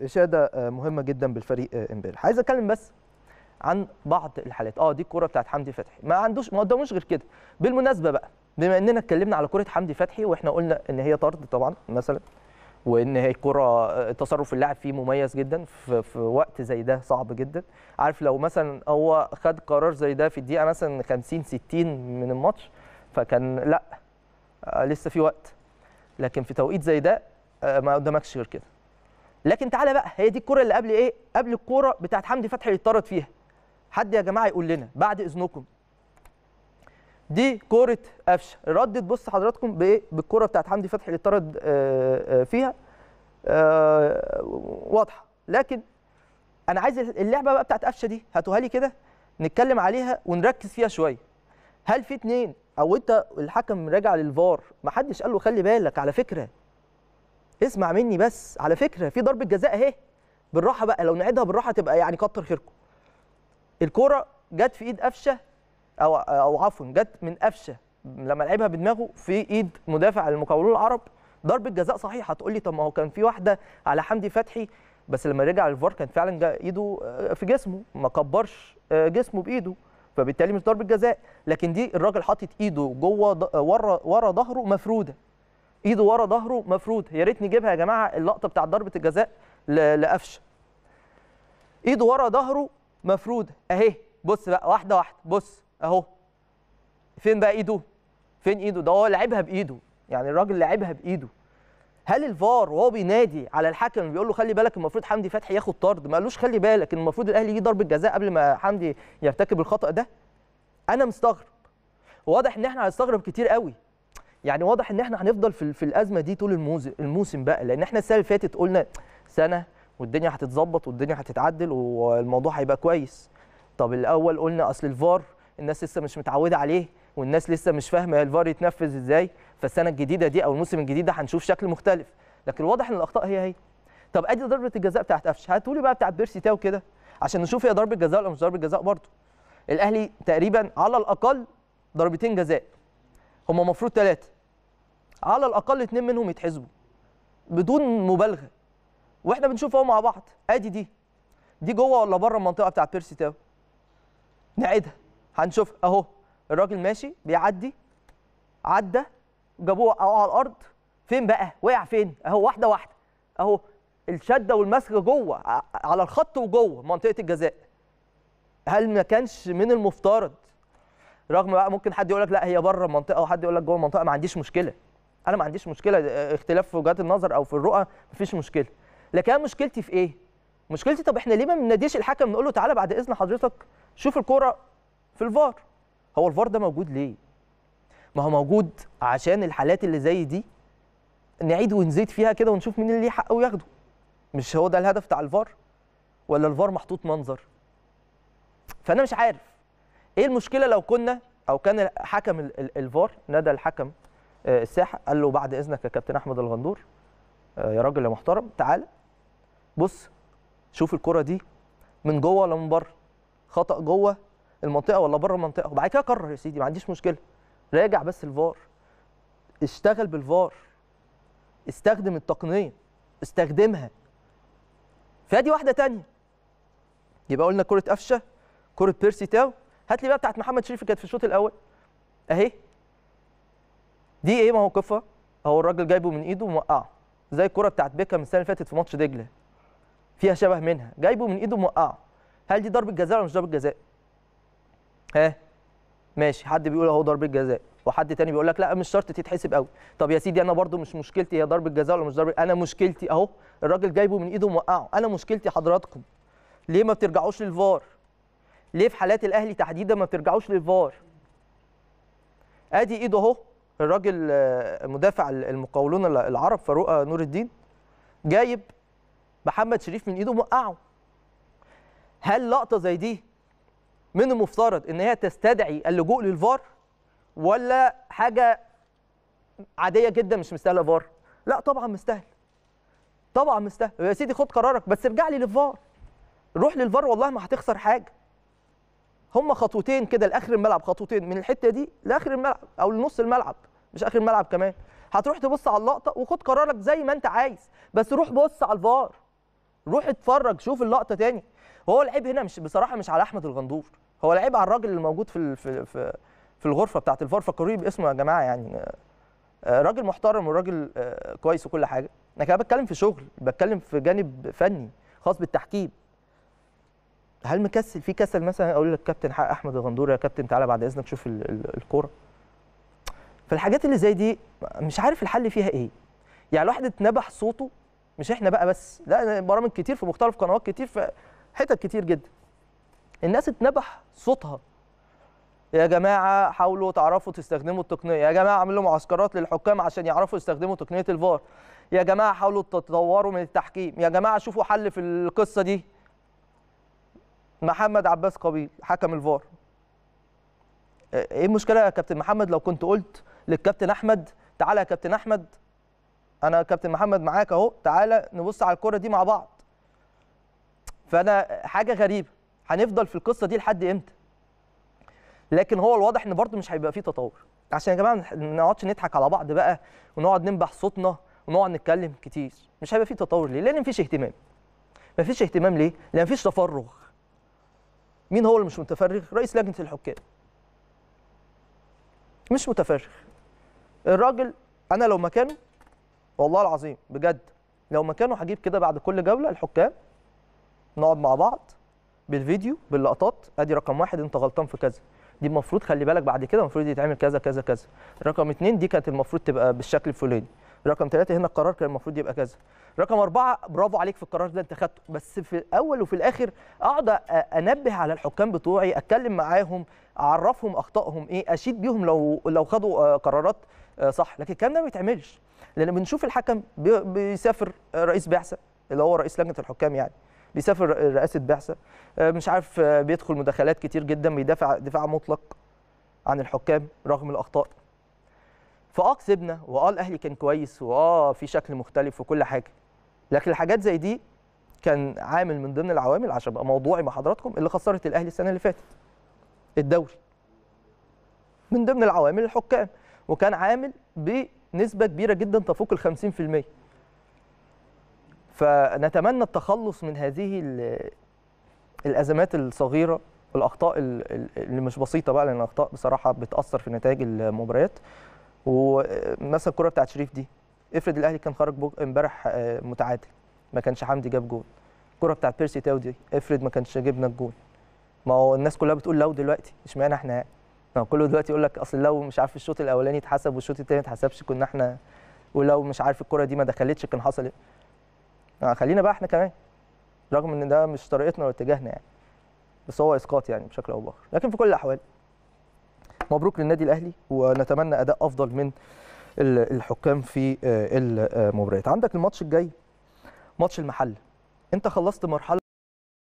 اشاده آه، مهمه جدا بالفريق آه، امبارح عايز اتكلم بس عن بعض الحالات اه دي الكوره بتاعت حمدي فتحي ما عندوش ما قداموش غير كده بالمناسبه بقى بما اننا اتكلمنا على كوره حمدي فتحي واحنا قلنا ان هي طرد طبعا مثلا وان هي الكوره آه، تصرف اللاعب فيه مميز جدا في, في وقت زي ده صعب جدا عارف لو مثلا هو خد قرار زي ده في الدقيقه مثلا 50 60 من الماتش فكان لا لسه في وقت لكن في توقيت زي ده ما قدامكش غير كده لكن تعالى بقى هي دي الكوره اللي قبل ايه قبل الكوره بتاعت حمدي فتحي اللي اتطرد فيها حد يا جماعه يقول لنا بعد اذنكم دي كوره قفشه ردت بص حضراتكم بايه بالكوره بتاعت حمدي فتحي اللي اتطرد آه، آه، فيها آه، واضحه لكن انا عايز اللعبه بقى بتاعت قفشه دي هاتوها لي كده نتكلم عليها ونركز فيها شويه هل في اتنين او انت الحكم راجع للفار ما حدش قال له خلي بالك على فكره اسمع مني بس على فكره في ضربه جزاء اهي بالراحه بقى لو نعيدها بالراحه تبقى يعني كتر خيركم الكوره جت في ايد قفشه او او عفوا جت من قفشه لما لعبها بدماغه في ايد مدافع المقاولون العرب ضربه جزاء صحيحه تقول لي طب ما هو كان في واحده على حمدي فتحي بس لما رجع الفار كان فعلا جا ايده آه، في جسمه ما كبرش آه، جسمه بايده فبالتالي مش ضربه جزاء لكن دي الراجل حاطط ايده جوه ورا ورا ظهره مفروده ايده ورا ظهره مفروض يا ريت نجيبها يا جماعه اللقطه بتاعت ضربه الجزاء لقفشه ايده ورا ظهره مفروض اهي بص بقى واحده واحده بص اهو فين بقى ايده فين ايده ده هو لعبها بايده يعني الراجل لعبها بايده هل الفار وهو بينادي على الحكم بيقول له خلي بالك المفروض حمدي فتحي ياخد طرد ما قالوش خلي بالك المفروض الاهلي يجي ضربه جزاء قبل ما حمدي يرتكب الخطا ده انا مستغرب واضح ان احنا هنستغرب كتير قوي يعني واضح ان احنا هنفضل في, في الازمه دي طول الموسم بقى لان احنا السنه اللي فاتت قلنا سنه والدنيا هتتظبط والدنيا هتتعدل والموضوع هيبقى كويس طب الاول قلنا اصل الفار الناس لسه مش متعوده عليه والناس لسه مش فاهمه الفار يتنفذ ازاي فالسنه الجديده دي او الموسم الجديد ده هنشوف شكل مختلف لكن واضح ان الاخطاء هي هي طب ادي ضربه الجزاء بتاعت قفش هاتولي بقى بتاعت بيرسي تاو كده عشان نشوف هي ضربه جزاء ولا مش ضربه جزاء برضه الاهلي تقريبا على الاقل ضربتين جزاء هم المفروض ثلاثه على الاقل اتنين منهم يتحسبوا بدون مبالغه واحنا بنشوف اهو مع بعض ادي دي دي جوه ولا بره المنطقه بتاعت بيرسي تاو نعيدها هنشوف اهو الراجل ماشي بيعدي عدى جابوه اهو على الارض فين بقى وقع فين اهو واحده واحده اهو الشده والمسخ جوه على الخط وجوه منطقه الجزاء هل ما كانش من المفترض رغم بقى ممكن حد يقول لك لا هي بره المنطقه وحد يقول لك جوه المنطقه ما عنديش مشكله انا ما عنديش مشكله آه، اختلاف في وجهات النظر او في الرؤى مفيش مشكله لكن انا مشكلتي في ايه مشكلتي طب احنا ليه ما بنناديش الحكم نقول له تعالى بعد اذن حضرتك شوف الكوره في الفار هو الفار ده موجود ليه ما هو موجود عشان الحالات اللي زي دي نعيد ونزيد فيها كده ونشوف مين اللي ليه حق وياخده مش هو ده الهدف بتاع الفار ولا الفار محطوط منظر فانا مش عارف ايه المشكله لو كنا او كان حكم الفار نادى الحكم آه، الساحه قال له بعد اذنك يا كابتن احمد الغندور آه، يا راجل يا محترم تعال بص شوف الكره دي من جوه ولا من بره خطا جوه المنطقه ولا بره المنطقه وبعد كده قرر يا سيدي ما عنديش مشكله راجع بس الفار اشتغل بالفار استخدم التقنيه استخدمها فادي واحده تانية يبقى قلنا كره قفشه كره بيرسي تاو هات لي بقى بتاعت محمد شريف كانت في الشوط الاول اهي دي ايه موقفها اهو الراجل جايبه من ايده وموقعه زي الكره بتاعت بيكهام السنه اللي فاتت في ماتش دجله فيها شبه منها جايبه من ايده وموقعه هل دي ضربه جزاء ولا مش ضربه جزاء ها ماشي حد بيقول اهو ضربه جزاء وحد تاني بيقول لك لا مش شرط تتحسب قوي طب يا سيدي انا برضو مش مشكلتي هي ضربه جزاء ولا مش ضربه انا مشكلتي اهو الراجل جايبه من ايده وموقعه انا مشكلتي حضراتكم ليه ما بترجعوش للفار ليه في حالات الاهلي تحديدا ما بترجعوش للفار ادي ايده اهو الراجل آه، مدافع المقاولون العرب فاروق آه، نور الدين جايب محمد شريف من ايده موقعه هل لقطه زي دي من المفترض ان هي تستدعي اللجوء للفار ولا حاجه عاديه جدا مش مستاهله فار لا طبعا مستاهل طبعا مستاهل يا سيدي خد قرارك بس ارجع لي للفار روح للفار والله ما هتخسر حاجه هم خطوتين كده لاخر الملعب خطوتين من الحته دي لاخر الملعب او لنص الملعب مش اخر الملعب كمان هتروح تبص على اللقطه وخد قرارك زي ما انت عايز بس روح بص على الفار روح اتفرج شوف اللقطه تاني هو العيب هنا مش بصراحه مش على احمد الغندور هو العيب على الراجل اللي موجود في في في, في الغرفه بتاعه الفار فكروني باسمه يا جماعه يعني آه، راجل محترم وراجل آه، كويس وكل حاجه انا كده بتكلم في شغل بتكلم في جانب فني خاص بالتحكيم هل مكسل في كسل مثلا اقول لك كابتن حق احمد الغندور يا كابتن تعالى بعد اذنك شوف الكوره فالحاجات اللي زي دي مش عارف الحل فيها ايه يعني الواحد اتنبح صوته مش احنا بقى بس لا برامج كتير في مختلف قنوات كتير في حتت كتير جدا الناس اتنبح صوتها يا جماعه حاولوا تعرفوا تستخدموا التقنيه يا جماعه اعملوا معسكرات للحكام عشان يعرفوا يستخدموا تقنيه الفار يا جماعه حاولوا تطوروا من التحكيم يا جماعه شوفوا حل في القصه دي محمد عباس قبيل حكم الفار ايه المشكله يا كابتن محمد لو كنت قلت للكابتن احمد تعالى يا كابتن احمد انا كابتن محمد معاك اهو تعالى نبص على الكره دي مع بعض فانا حاجه غريبه هنفضل في القصه دي لحد امتى لكن هو الواضح ان برضه مش هيبقى فيه تطور عشان يا جماعه ما نقعدش نضحك على بعض بقى ونقعد ننبح صوتنا ونقعد نتكلم كتير مش هيبقى فيه تطور ليه لان مفيش اهتمام مفيش اهتمام ليه لان مفيش تفرغ مين هو اللي مش متفرغ رئيس لجنه الحكام مش متفرغ الراجل انا لو مكانه والله العظيم بجد لو مكانه هجيب كده بعد كل جوله الحكام نقعد مع بعض بالفيديو باللقطات ادي رقم واحد انت غلطان في كذا دي المفروض خلي بالك بعد كده المفروض يتعمل كذا كذا كذا رقم اتنين دي كانت المفروض تبقى بالشكل الفلاني رقم ثلاثه هنا القرار كان المفروض يبقى كذا رقم أربعة برافو عليك في القرار ده أنت خدته بس في الأول وفي الآخر أقعد أنبه على الحكام بتوعي أتكلم معاهم أعرفهم أخطائهم إيه أشيد بيهم لو لو خدوا آه، قرارات آه، صح لكن الكلام ده ما بيتعملش لأن بنشوف الحكم بيسافر رئيس بعثة اللي هو رئيس لجنة الحكام يعني بيسافر رئاسة بعثة آه، مش عارف بيدخل مداخلات كتير جدا بيدافع دفاع مطلق عن الحكام رغم الأخطاء فاه كسبنا واه الاهلي كان كويس واه في شكل مختلف وكل حاجه لكن الحاجات زي دي كان عامل من ضمن العوامل عشان ابقى موضوعي مع حضراتكم اللي خسرت الاهلي السنه اللي فاتت الدوري من ضمن العوامل الحكام وكان عامل بنسبه كبيره جدا تفوق ال 50% فنتمنى التخلص من هذه الازمات الصغيره والاخطاء اللي مش بسيطه بقى لان الاخطاء بصراحه بتاثر في نتائج المباريات ومثلا الكره بتاعت شريف دي افرض الاهلي كان خرج امبارح آه، متعادل ما كانش حمدي جاب جول الكره بتاعت بيرسي تاو دي افرض ما كانش جبنا الجول ما هو الناس كلها بتقول لو دلوقتي اشمعنى احنا يعني ما كله دلوقتي يقول لك اصل لو مش عارف الشوط الاولاني اتحسب والشوط الثاني ما اتحسبش كنا احنا ولو مش عارف الكره دي ما دخلتش كان حصل ايه يعني خلينا بقى احنا كمان رغم ان ده مش طريقتنا واتجاهنا يعني بس هو اسقاط يعني بشكل او باخر لكن في كل الاحوال مبروك للنادي الاهلي ونتمنى اداء افضل من الحكام في آه، المباريات عندك الماتش الجاي ماتش المحل انت خلصت مرحله